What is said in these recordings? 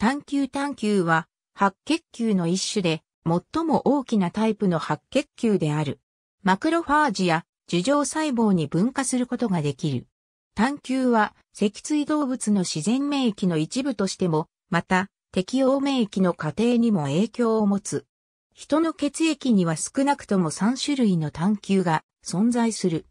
探球探球は白血球の一種で最も大きなタイプの白血球である。マクロファージや樹状細胞に分化することができる。探球は脊椎動物の自然免疫の一部としても、また適応免疫の過程にも影響を持つ。人の血液には少なくとも3種類の探球が存在する。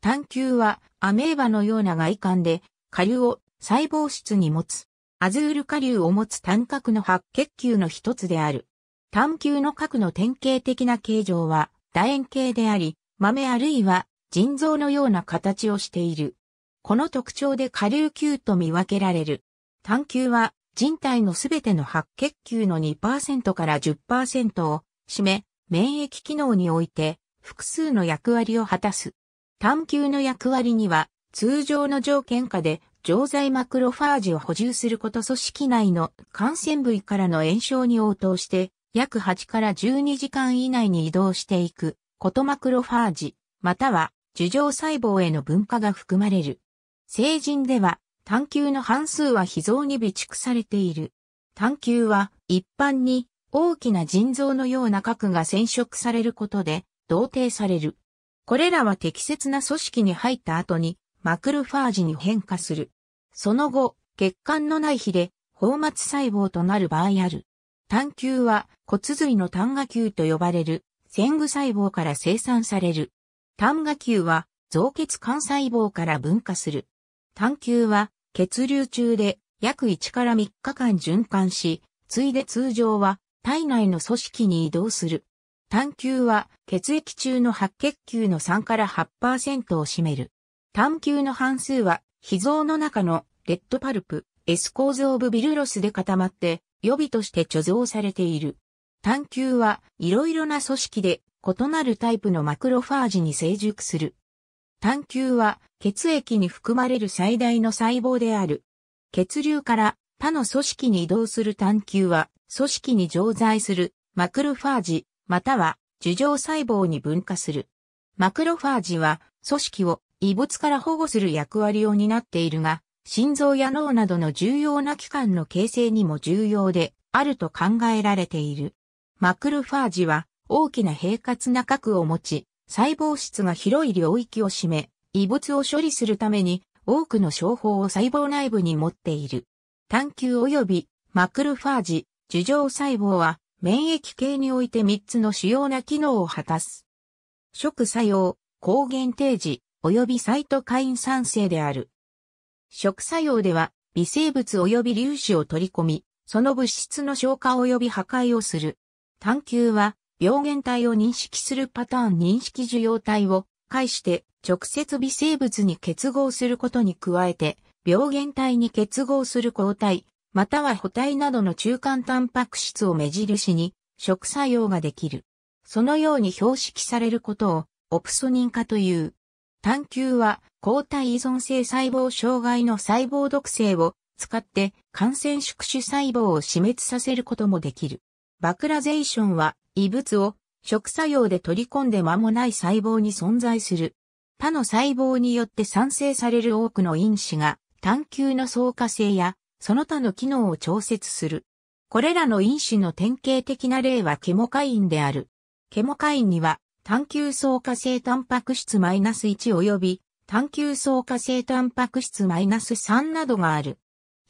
探球はアメーバのような外観で、下流を細胞質に持つ。アズール下流を持つ単核の白血球の一つである。単球の核の典型的な形状は楕円形であり、豆あるいは腎臓のような形をしている。この特徴で下流球と見分けられる。単球は人体のすべての白血球の2%から10%を占め、免疫機能において複数の役割を果たす。単球の役割には通常の条件下で常在マクロファージを補充すること組織内の感染部位からの炎症に応答して、約8から12時間以内に移動していく、ことマクロファージ、または、樹状細胞への分化が含まれる。成人では、探求の半数は脾臓に備蓄されている。探求は、一般に、大きな腎臓のような核が染色されることで、同定される。これらは適切な組織に入った後に、マクロファージに変化する。その後、血管のない日で、放末細胞となる場合ある。単球は骨髄の単芽球と呼ばれる線具細胞から生産される。単芽球は造血幹細胞から分化する。単球は血流中で約1から3日間循環し、ついで通常は体内の組織に移動する。単球は血液中の白血球の3から8%を占める。探求の半数は、秘蔵の中のレッドパルプ、エスコーズ・オブ・ビルロスで固まって、予備として貯蔵されている。探求はいろいろな組織で異なるタイプのマクロファージに成熟する。探求は血液に含まれる最大の細胞である。血流から他の組織に移動する探求は組織に常在するマクロファージまたは樹状細胞に分化する。マクロファージは組織を異物から保護する役割を担っているが、心臓や脳などの重要な器官の形成にも重要であると考えられている。マクロファージは大きな平滑な核を持ち、細胞質が広い領域を占め、異物を処理するために多くの商法を細胞内部に持っている。探求及びマクロファージ、樹状細胞は免疫系において3つの主要な機能を果たす。食作用、抗原提示、及びサイトカイン酸性である。食作用では、微生物及び粒子を取り込み、その物質の消化及び破壊をする。探求は、病原体を認識するパターン認識受容体を介して直接微生物に結合することに加えて、病原体に結合する抗体、または補体などの中間タンパク質を目印に食作用ができる。そのように標識されることをオプソニン化という。探求は抗体依存性細胞障害の細胞毒性を使って感染宿主細胞を死滅させることもできる。バクラゼーションは異物を食作用で取り込んで間もない細胞に存在する。他の細胞によって産生される多くの因子が探求の相化性やその他の機能を調節する。これらの因子の典型的な例はケモカインである。ケモカインには単球層化性タンパク質マイナス -1 及び単球層化性タンパク質マイナス -3 などがある。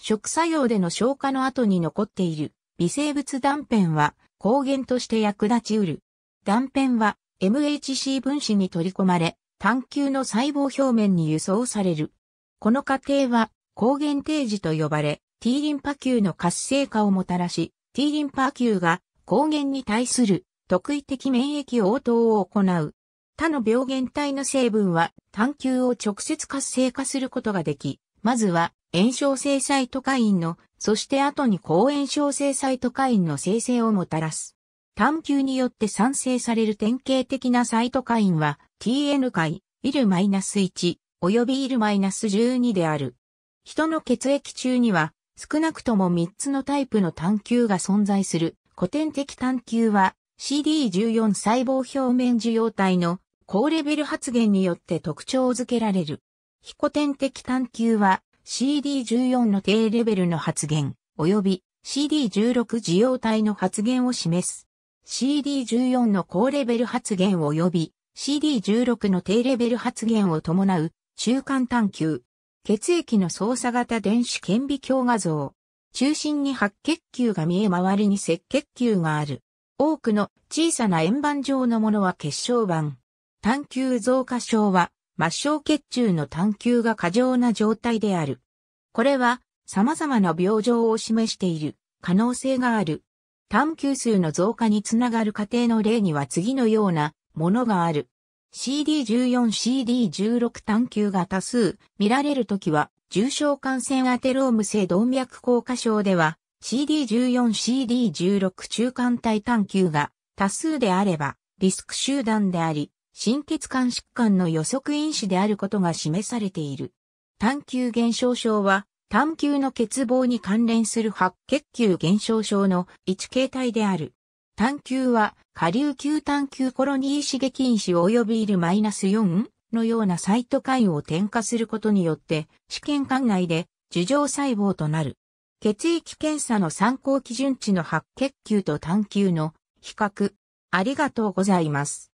食作用での消化の後に残っている微生物断片は抗原として役立ちうる。断片は MHC 分子に取り込まれ、単球の細胞表面に輸送される。この過程は抗原定時と呼ばれ、T リンパ球の活性化をもたらし、T リンパ球が抗原に対する特異的免疫応答を行う。他の病原体の成分は探求を直接活性化することができ、まずは炎症性サイトカインの、そして後に抗炎症性サイトカインの生成をもたらす。探求によって産生される典型的なサイトカインは TN 解、IL-1、及び IL-12 である。人の血液中には少なくとも3つのタイプの探求が存在する。古典的探求は CD14 細胞表面受容体の高レベル発現によって特徴づけられる。非古典的探求は CD14 の低レベルの発現及び CD16 受容体の発現を示す。CD14 の高レベル発現及び CD16 の低レベル発現を伴う中間探求。血液の操作型電子顕微鏡画像。中心に白血球が見え周りに赤血球がある。多くの小さな円盤状のものは結晶板。探求増加症は末梢血中の探求が過剰な状態である。これは様々な病状を示している可能性がある。探求数の増加につながる過程の例には次のようなものがある。CD14、CD16 探求が多数見られるときは重症感染アテローム性動脈硬化症では CD14、CD16 中間体探求が多数であればリスク集団であり、心血管疾患の予測因子であることが示されている。探求減少症は、探求の欠乏に関連する白血球減少症の一形態である。探求は、下流球探求コロニー刺激因子及びいるマイナス4のようなサイトカインを添加することによって、試験管内で樹状細胞となる。血液検査の参考基準値の白血球と単球の比較。ありがとうございます。